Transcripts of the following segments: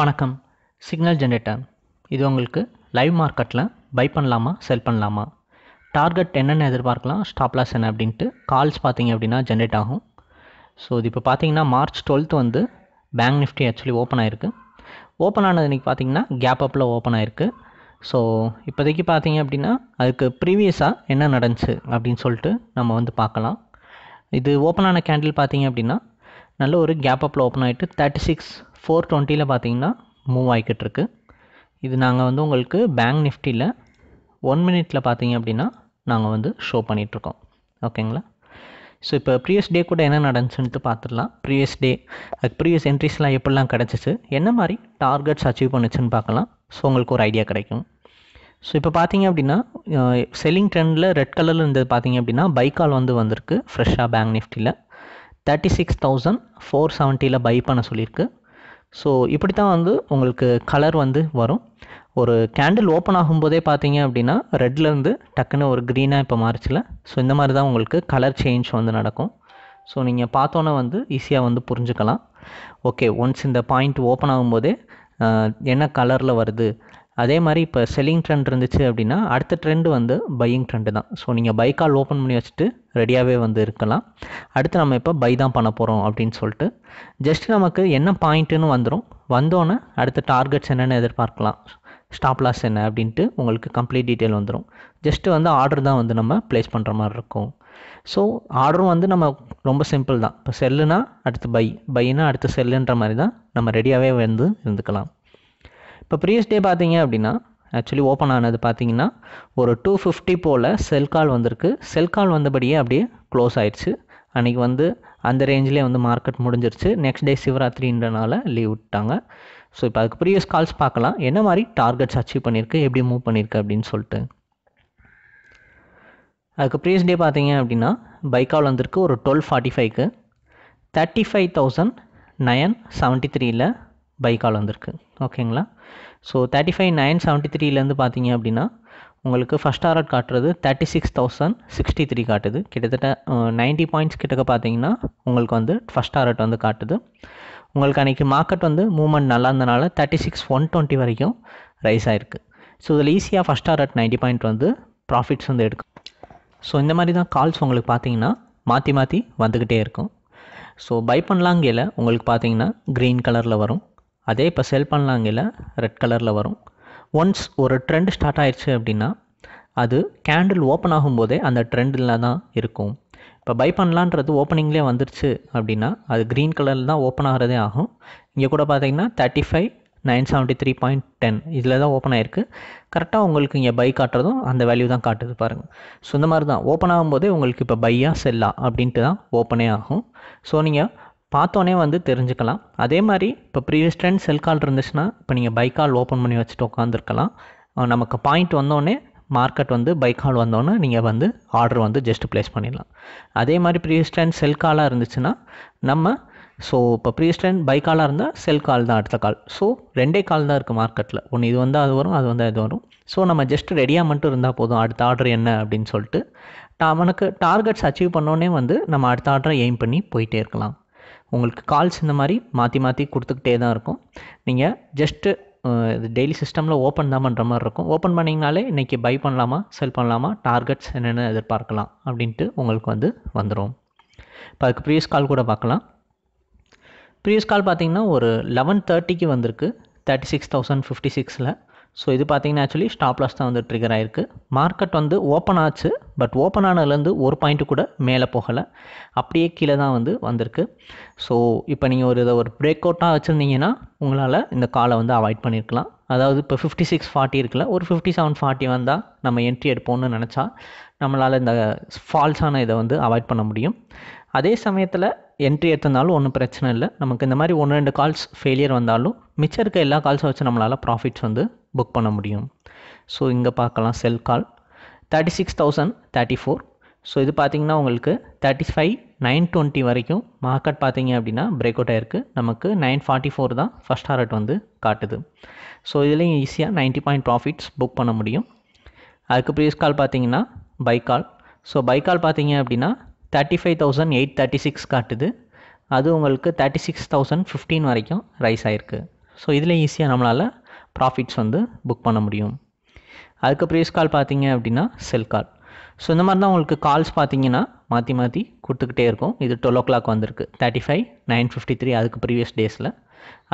வணக்கம் signal generator இது உங்களுக்கு லைவ் மார்க்கெட்டில் பை பண்ணலாமா செல் பண்ணலாமா டார்கெட் என்னென்ன எதிர்பார்க்கலாம் லாஸ் என்ன அப்படின்ட்டு கால்ஸ் பார்த்தீங்க அப்படின்னா ஜென்ரேட் ஆகும் ஸோ இது இப்போ பார்த்தீங்கன்னா மார்ச் டுவெல்த் வந்து பேங்க் நிஃப்டி ஆக்சுவலி ஓப்பன் ஆயிருக்கு ஓப்பன் ஆனது இன்றைக்கி பார்த்தீங்கன்னா கேப் அப்பில் ஓப்பன் ஆயிருக்கு ஸோ இப்போதைக்கு பார்த்தீங்க அப்படின்னா அதுக்கு ப்ரீவியஸாக என்ன நடந்துச்சு அப்படின்னு சொல்லிட்டு நம்ம வந்து பார்க்கலாம் இது ஓப்பன் ஆன கேண்டில் பார்த்தீங்க அப்படின்னா நல்ல ஒரு கேப் அப்பில் ஓப்பன் ஆகிட்டு தேர்ட்டி சிக்ஸ் ஃபோர் டுவெண்ட்டியில் பார்த்தீங்கன்னா மூவ் ஆகிக்கிட்டுருக்கு இது நாங்கள் வந்து உங்களுக்கு பேங்க் நிஃப்டியில் ஒன் மினிட்ல பார்த்தீங்க அப்படின்னா நாங்கள் வந்து ஷோ பண்ணிகிட்ருக்கோம் ஓகேங்களா ஸோ இப்போ ப்ரீவியஸ் டே கூட என்ன நடந்துச்சுன்ட்டு பார்த்துடலாம் ப்ரீவியஸ் டே அதுக்கு ப்ரீவியஸ் என்ட்ரிஸ்லாம் எப்படிலாம் கிடச்சிச்சு என்ன மாதிரி டார்கெட்ஸ் அச்சீவ் பண்ணுச்சுன்னு பார்க்கலாம் ஸோ உங்களுக்கு ஒரு ஐடியா கிடைக்கும் ஸோ இப்போ பார்த்தீங்க அப்படின்னா செல்லிங் ட்ரெண்டில் ரெட் கலரில் இருந்தது பார்த்தீங்க அப்படின்னா பைக்கால் வந்து வந்திருக்கு ஃப்ரெஷ்ஷாக பேங்க் நிஃப்டியில் தேர்ட்டி சிக்ஸ் தௌசண்ட் ஃபோர் செவன்ட்டியில் பை பண்ண சொல்லியிருக்கு ஸோ இப்படி தான் வந்து உங்களுக்கு கலர் வந்து வரும் ஒரு கேண்டில் ஓப்பன் ஆகும்போதே பார்த்தீங்க அப்படின்னா ரெட்லேருந்து டக்குன்னு ஒரு க்ரீனாக இப்போ மாறிச்சில்ல ஸோ இந்த மாதிரி தான் உங்களுக்கு கலர் சேஞ்ச் வந்து நடக்கும் ஸோ நீங்கள் பார்த்தோன்னே வந்து ஈஸியாக வந்து புரிஞ்சுக்கலாம் ஓகே ஒன்ஸ் இந்த பாயிண்ட் ஓப்பன் ஆகும்போதே என்ன கலரில் வருது அதே மாதிரி இப்போ செல்லிங் ட்ரெண்ட் இருந்துச்சு அப்படின்னா அடுத்த ட்ரெண்டு வந்து பையிங் ட்ரெண்டு தான் ஸோ நீங்கள் பை கால் ஓப்பன் பண்ணி வச்சுட்டு ரெடியாகவே வந்து இருக்கலாம் அடுத்து நம்ம இப்போ பை தான் பண்ண போகிறோம் அப்படின்னு சொல்லிட்டு ஜஸ்ட் நமக்கு என்ன பாயிண்ட்டுன்னு வந்துடும் வந்தோன்னே அடுத்த டார்கெட்ஸ் என்னென்னு எதிர்பார்க்கலாம் ஸ்டாப் லாஸ் என்ன அப்படின்ட்டு உங்களுக்கு கம்ப்ளீட் டீட்டெயில் வந்துடும் ஜஸ்ட்டு வந்து ஆர்டர் தான் வந்து நம்ம ப்ளேஸ் பண்ணுற மாதிரி இருக்கும் ஸோ ஆர்டரும் வந்து நம்ம ரொம்ப சிம்பிள் தான் இப்போ செல்லுனா அடுத்து பை பைனா அடுத்து செல்லுன்ற மாதிரி தான் நம்ம ரெடியாகவே வந்து இருந்துக்கலாம் இப்போ ப்ரீவியஸ் டே பார்த்தீங்க அப்படின்னா ஆக்சுவலி ஓப்பன் ஆனது பார்த்தீங்கன்னா ஒரு டூ ஃபிஃப்டி போல் செல் கால் வந்திருக்கு செல் கால் வந்தபடியே அப்படியே க்ளோஸ் ஆயிடுச்சு அன்றைக்கி வந்து அந்த ரேஞ்சிலே வந்து மார்க்கெட் முடிஞ்சிருச்சு நெக்ஸ்ட் டே சிவராத்திரின்றனால லீவ் விட்டாங்க ஸோ இப்போ அதுக்கு ப்ரீவியஸ் கால்ஸ் பார்க்கலாம் என்ன மாதிரி டார்கெட்ஸ் அச்சீவ் பண்ணியிருக்கு எப்படி மூவ் பண்ணியிருக்கு அப்படின்னு சொல்லிட்டு அதுக்கு ப்ரீவியஸ் டே பார்த்தீங்க அப்படின்னா பைக்கால் வந்திருக்கு ஒரு டுவெல் ஃபார்ட்டி ஃபைவ்க்கு thirty five thousand nine seventy த்ரீயில் பை கால் வந்திருக்கு ஓகேங்களா so thirty five nine seventy த்ரீலேருந்து பார்த்தீங்க அப்படின்னா உங்களுக்கு ஃபஸ்ட் ஆர்ட் காட்டுறது thirty six thousand sixty three காட்டுது கிட்டத்தட்ட நைன்ட்டி பாயிண்ட்ஸ் கிட்டக்க பார்த்தீங்கன்னா உங்களுக்கு வந்து ஃபஸ்ட் ஆர்ட் வந்து காட்டுது உங்களுக்கு அன்றைக்கி மார்க்கெட் வந்து மூவ்மெண்ட் நல்லா இருந்தனால தேர்ட்டி சிக்ஸ் ஒன் டுவெண்ட்டி வரைக்கும் ரைஸ் ஆகிருக்கு ஸோ இதில் ஈஸியாக ஃபஸ்ட் ஆர்ட் நைன்ட்டி பாயிண்ட் வந்து ப்ராஃபிட்ஸ் வந்து எடுக்கும் ஸோ இந்த மாதிரி தான் கால்ஸ் உங்களுக்கு பார்த்தீங்கன்னா மாற்றி மாற்றி வந்துக்கிட்டே இருக்கும் ஸோ பை பண்ணலாங்கையில் உங்களுக்கு பார்த்தீங்கன்னா க்ரீன் கலரில் வரும் அதே இப்போ செல் பண்ணலாங்கல ரெட் கலரில் வரும் ஒன்ஸ் ஒரு ட்ரெண்ட் ஸ்டார்ட் ஆயிடுச்சு அப்படின்னா அது கேண்டில் ஓப்பன் ஆகும்போதே அந்த ட்ரெண்டில் தான் இருக்கும் இப்போ பை பண்ணலான்றது ஓப்பனிங்லே வந்துருச்சு அப்படின்னா அது க்ரீன் கலரில் தான் ஓப்பன் ஆகிறதே ஆகும் இங்கே கூட பார்த்தீங்கன்னா thirty five nine seventy three point ten இதில் தான் ஓப்பன் ஆயிருக்கு கரெக்டாக உங்களுக்கு இங்கே பை காட்டுறதும் அந்த வேல்யூ தான் காட்டுது பாருங்கள் ஸோ இந்த மாதிரி தான் ஓப்பன் ஆகும்போதே உங்களுக்கு இப்போ பையா செல்லா அப்படின்ட்டு தான் ஓப்பனே ஆகும் ஸோ நீங்கள் பார்த்தோன்னே வந்து தெரிஞ்சுக்கலாம் அதே மாதிரி இப்போ ப்ரீவியஸ் ட்ரெண்ட் செல் கால் இருந்துச்சுன்னா இப்போ நீங்கள் பைக் கால் ஓப்பன் பண்ணி வச்சுட்டு உட்காந்துருக்கலாம் நமக்கு பாயிண்ட் வந்தோடனே மார்க்கெட் வந்து பைக் கால் வந்தோன்னே நீங்கள் வந்து ஆர்டர் வந்து ஜஸ்ட் ப்ளேஸ் பண்ணிடலாம் அதே மாதிரி ப்ரீவியஸ் ட்ரெண்ட் செல் காலாக இருந்துச்சுன்னா நம்ம ஸோ இப்போ ப்ரீவியஸ் ட்ரெண்ட் பைக் காலாக இருந்தால் செல் கால் தான் அடுத்த கால் ஸோ ரெண்டே கால் தான் இருக்குது மார்க்கெட்டில் ஒன்று இது வந்தால் அது வரும் அது வந்தால் இது வரும் ஸோ நம்ம ஜஸ்ட் ரெடியாக மட்டும் இருந்தால் போதும் அடுத்த ஆர்டர் என்ன அப்படின்னு சொல்லிட்டு அவனுக்கு டார்கெட்ஸ் அச்சீவ் பண்ணோன்னே வந்து நம்ம அடுத்த ஆர்டரை எய்ம் பண்ணி போயிட்டே இருக்கலாம் உங்களுக்கு கால்ஸ் இந்த மாதிரி மாற்றி மாற்றி கொடுத்துக்கிட்டே தான் இருக்கும் நீங்கள் ஜஸ்ட்டு இது டெய்லி சிஸ்டமில் ஓப்பன் தான் பண்ணுற மாதிரி இருக்கும் ஓப்பன் பண்ணிங்கனாலே இன்றைக்கி பை பண்ணலாமா செல் பண்ணலாமா டார்கெட்ஸ் என்னென்ன எதிர்பார்க்கலாம் அப்படின்ட்டு உங்களுக்கு வந்து வந்துடும் இப்போ அதுக்கு ப்ரீவியஸ் கால் கூட பார்க்கலாம் ப்ரீவியஸ் கால் பார்த்திங்கன்னா ஒரு லெவன் தேர்ட்டிக்கு வந்திருக்கு தேர்ட்டி சிக்ஸ் தௌசண்ட் ஃபிஃப்டி சிக்ஸில் ஸோ இது பார்த்தீங்கன்னா ஆக்சுவலி ஸ்டாப் லாஸ் தான் வந்து ட்ரிகர் ஆகிருக்கு மார்க்கெட் வந்து ஓப்பன் ஆச்சு பட் ஓப்பன் ஆனதுலேருந்து ஒரு பாயிண்ட்டு கூட மேலே போகலை அப்படியே கீழே தான் வந்து வந்திருக்கு ஸோ இப்போ நீங்கள் ஒரு இதை ஒரு பிரேக் அவுட்டாக வச்சுருந்தீங்கன்னா உங்களால் இந்த காலை வந்து அவாய்ட் பண்ணியிருக்கலாம் அதாவது இப்போ ஃபிஃப்டி சிக்ஸ் ஃபார்ட்டி இருக்குல்ல ஒரு ஃபிஃப்டி செவன் ஃபார்ட்டி வந்தால் நம்ம என்ட்ரி எடுப்போம்னு நினச்சா நம்மளால் இந்த ஃபால்ஸான இதை வந்து அவாய்ட் பண்ண முடியும் அதே சமயத்தில் என்ட்ரி எடுத்திருந்தாலும் ஒன்றும் பிரச்சனை இல்லை நமக்கு இந்த மாதிரி ஒன்று ரெண்டு கால்ஸ் ஃபெயிலியர் வந்தாலும் மிச்சம் இருக்க எல்லா கால்ஸை வச்சு நம்மளால் ப்ராஃபிட்ஸ் வந்து புக் பண்ண முடியும் ஸோ இங்கே பார்க்கலாம் sell call thirty six thousand thirty four so இது பார்த்திங்கன்னா உங்களுக்கு தேர்ட்டி ஃபைவ் நைன் டுவெண்ட்டி வரைக்கும் மார்க்கெட் பார்த்தீங்க அப்படின்னா பிரேக் அவுட் ஆயிருக்கு நமக்கு நைன் ஃபார்ட்டி ஃபோர் தான் ஃபஸ்ட் ஹாரட் வந்து காட்டுது ஸோ இதுலேயும் ஈஸியாக நைன்ட்டி பாயிண்ட் ப்ராஃபிட்ஸ் புக் பண்ண முடியும் அதுக்கு ப்ரீஸ் கால் பார்த்தீங்கன்னா கால் ஸோ கால் பார்த்தீங்க அப்படின்னா thirty five thousand eight thirty six காட்டுது அது உங்களுக்கு தேர்ட்டி சிக்ஸ் தௌசண்ட் ஃபிஃப்டீன் வரைக்கும் ரைஸ் ஆயிருக்கு ஸோ இதில் ஈஸியாக நம்மளால் ப்ராஃபிட்ஸ் வந்து புக் பண்ண முடியும் அதுக்கு ப்ரீஸ் கால் பார்த்தீங்க அப்படின்னா செல் கால் ஸோ இந்த மாதிரி தான் உங்களுக்கு கால்ஸ் பார்த்தீங்கன்னா மாற்றி மாற்றி கொடுத்துக்கிட்டே இருக்கும் இது டுவெல் ஓ கிளாக் வந்திருக்கு thirty five nine fifty three அதுக்கு ப்ரீவியஸ் டேஸில்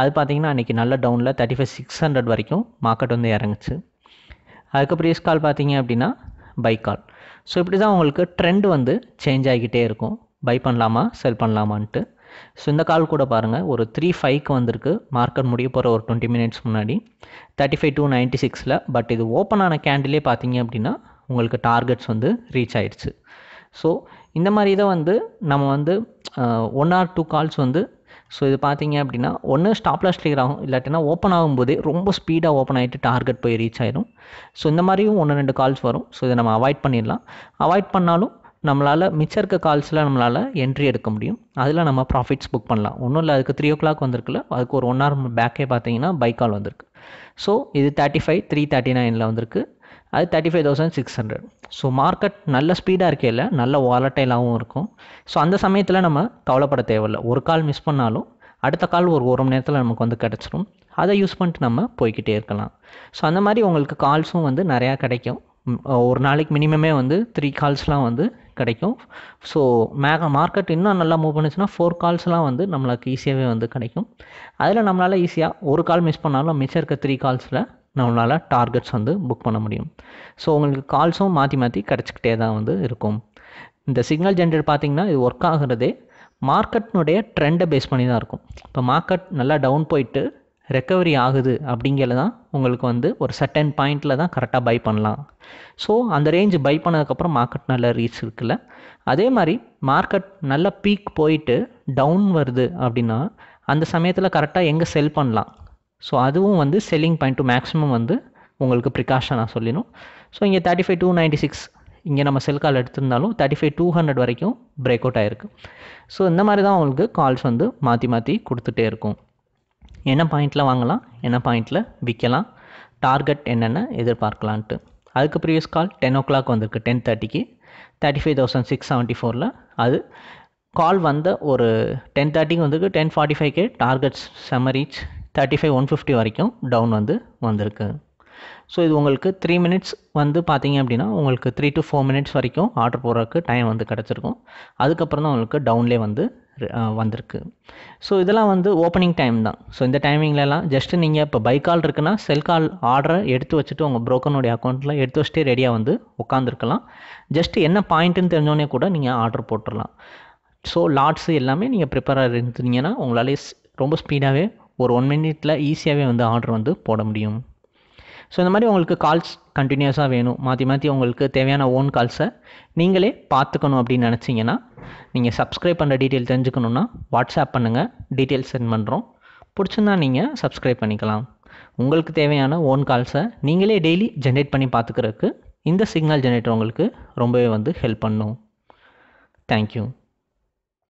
அது பார்த்தீங்கன்னா அன்றைக்கி நல்ல டவுனில் தேர்ட்டி ஃபைவ் சிக்ஸ் ஹண்ட்ரட் வரைக்கும் மார்க்கெட் வந்து இறங்குச்சு அதுக்கு ப்ரீஸ் கால் பார்த்தீங்க அப்படின்னா பை கால் ஸோ இப்படி தான் உங்களுக்கு ட்ரெண்ட் வந்து சேஞ்ச் ஆகிக்கிட்டே இருக்கும் பை பண்ணலாமா செல் பண்ணலாமான்ட்டு ஸோ இந்த கால் கூட பாருங்கள் ஒரு த்ரீ ஃபைவ்க்கு வந்திருக்கு மார்க்கெட் முடிய போகிற ஒரு டுவெண்ட்டி மினிட்ஸ் முன்னாடி தேர்ட்டி ஃபைவ் டூ நைன்ட்டி சிக்ஸில் பட் இது ஓப்பன் ஆன கேண்டிலே பார்த்தீங்க அப்படின்னா உங்களுக்கு டார்கெட்ஸ் வந்து ரீச் ஆயிடுச்சு ஸோ இந்த மாதிரி தான் வந்து நம்ம வந்து ஒன் ஆர் டூ கால்ஸ் வந்து ஸோ இது பார்த்தீங்க அப்படின்னா ஒன்று ஸ்டாப்லாஸ் கிளியர் ஆகும் இல்லாட்டினா ஓப்பன் ஆகும்போதே ரொம்ப ஸ்பீடாக ஓப்பன் ஆகிட்டு டார்கெட் போய் ரீச் ஆயிடும் ஸோ இந்த மாதிரியும் ஒன்று ரெண்டு கால்ஸ் வரும் ஸோ இதை நம்ம அவாய்ட் பண்ணிடலாம் அவாய்ட் பண்ணாலும் நம்மளால் மிச்சம் இருக்க கால்ஸில் நம்மளால் என்ட்ரி எடுக்க முடியும் அதில் நம்ம ப்ராஃபிட்ஸ் புக் பண்ணலாம் ஒன்றும் இல்லை அதுக்கு த்ரீ ஓ கிளாக் வந்திருக்குல்ல அதுக்கு ஒரு ஒன் ஹவர் பேக்கே பார்த்தீங்கன்னா பைக் கால் வந்திருக்கு ஸோ இது தேர்ட்டி ஃபைவ் த்ரீ தேர்ட்டி நைனில் வந்திருக்கு அது thirty five thousand six hundred so market நல்ல ஸ்பீடாக இருக்கே இல்லை நல்ல வாலட்டைலாகவும் இருக்கும் ஸோ அந்த சமயத்தில் நம்ம கவலைப்பட தேவையில்லை ஒரு கால் மிஸ் பண்ணாலும் அடுத்த கால் ஒரு ஒரு மணி நேரத்தில் நமக்கு வந்து கிடச்சிரும் அதை யூஸ் பண்ணிட்டு நம்ம போய்கிட்டே இருக்கலாம் ஸோ அந்த மாதிரி உங்களுக்கு கால்ஸும் வந்து நிறையா கிடைக்கும் ஒரு நாளைக்கு மினிமமே வந்து த்ரீ கால்ஸ்லாம் வந்து கிடைக்கும் ஸோ மேக மார்க்கெட் இன்னும் நல்லா மூவ் பண்ணிச்சுன்னா ஃபோர் கால்ஸ்லாம் வந்து நம்மளுக்கு ஈஸியாகவே வந்து கிடைக்கும் அதில் நம்மளால் ஈஸியாக ஒரு கால் மிஸ் பண்ணாலும் மிச்சம் இருக்க த்ரீ கால்ஸில் நம்மளால் டார்கெட்ஸ் வந்து புக் பண்ண முடியும் ஸோ உங்களுக்கு கால்ஸும் மாற்றி மாற்றி கிடச்சிக்கிட்டே தான் வந்து இருக்கும் இந்த சிக்னல் ஜென்ரேட் பார்த்திங்கன்னா இது ஒர்க் ஆகிறதே மார்க்கெட்னுடைய ட்ரெண்டை பேஸ் பண்ணி தான் இருக்கும் இப்போ மார்க்கெட் நல்லா டவுன் போயிட்டு ரெக்கவரி ஆகுது அப்படிங்கிறது தான் உங்களுக்கு வந்து ஒரு சர்டன் பாயிண்டில் தான் கரெக்டாக பை பண்ணலாம் ஸோ அந்த ரேஞ்சு பை பண்ணதுக்கப்புறம் மார்க்கெட் நல்ல ரீச் இருக்குல்ல அதே மாதிரி மார்க்கெட் நல்ல பீக் போயிட்டு டவுன் வருது அப்படின்னா அந்த சமயத்தில் கரெக்டாக எங்கே செல் பண்ணலாம் ஸோ அதுவும் வந்து செல்லிங் பாயிண்ட் டு மேக்ஸிமம் வந்து உங்களுக்கு நான் சொல்லிடும் ஸோ இங்கே thirty five two ninety six இங்கே நம்ம செல் கால் எடுத்திருந்தாலும் தேர்ட்டி ஃபைவ் டூ ஹண்ட்ரட் வரைக்கும் பிரேக் அவுட் ஆகிருக்கு ஸோ இந்த மாதிரி தான் உங்களுக்கு கால்ஸ் வந்து மாற்றி மாற்றி கொடுத்துட்டே இருக்கும் என்ன பாயிண்ட்டில் வாங்கலாம் என்ன பாயிண்டில் விற்கலாம் டார்கெட் என்னென்ன எதிர்பார்க்கலான்ட்டு அதுக்கு previous call ten o'clock வந்திருக்கு டென் தேர்ட்டிக்கு thirty five thousand six seventy ஃபோரில் அது கால் வந்த ஒரு டென் தேர்ட்டிக்கு வந்துருக்கு டென் ஃபார்ட்டி ஃபைவ்க்கு டார்கெட்ஸ் செமரீச் தேர்ட்டி ஃபைவ் ஒன் ஃபிஃப்டி வரைக்கும் டவுன் வந்து வந்திருக்கு ஸோ இது உங்களுக்கு த்ரீ மினிட்ஸ் வந்து பார்த்தீங்க அப்படின்னா உங்களுக்கு த்ரீ டு ஃபோர் மினிட்ஸ் வரைக்கும் ஆர்டர் போடுறதுக்கு டைம் வந்து கிடச்சிருக்கும் அதுக்கப்புறம் தான் உங்களுக்கு டவுன்லே வந்து வந்திருக்கு ஸோ இதெல்லாம் வந்து ஓப்பனிங் டைம் தான் ஸோ இந்த டைமிங்லலாம் ஜஸ்ட்டு நீங்கள் இப்போ பை கால் இருக்குன்னா செல் கால் ஆர்டரை எடுத்து வச்சுட்டு உங்கள் ப்ரோக்கனுடைய அக்கௌண்ட்டில் எடுத்து வச்சுட்டு ரெடியாக வந்து உட்காந்துருக்கலாம் ஜஸ்ட்டு என்ன பாயிண்ட்டுன்னு தெரிஞ்சோடனே கூட நீங்கள் ஆர்டர் போட்டுடலாம் ஸோ லாட்ஸ் எல்லாமே நீங்கள் ப்ரிப்பேராக இருந்தீங்கன்னா உங்களாலே ரொம்ப ஸ்பீடாகவே ஒரு ஒன் மினிட்டில் ஈஸியாகவே வந்து ஆர்டர் வந்து போட முடியும் ஸோ இந்த மாதிரி உங்களுக்கு கால்ஸ் கண்டினியூஸாக வேணும் மாற்றி மாற்றி உங்களுக்கு தேவையான ஓன் கால்ஸை நீங்களே பார்த்துக்கணும் அப்படின்னு நினச்சிங்கன்னா நீங்கள் சப்ஸ்கிரைப் பண்ணுற டீட்டெயில் தெரிஞ்சுக்கணுன்னா வாட்ஸ்அப் பண்ணுங்கள் டீட்டெயில் சென்ட் பண்ணுறோம் பிடிச்சிருந்தா நீங்கள் சப்ஸ்கிரைப் பண்ணிக்கலாம் உங்களுக்கு தேவையான ஓன் கால்ஸை நீங்களே டெய்லி ஜென்ரேட் பண்ணி பார்த்துக்கிறதுக்கு இந்த சிக்னல் ஜென்ரேட்டர் உங்களுக்கு ரொம்பவே வந்து ஹெல்ப் பண்ணும் தேங்க்யூ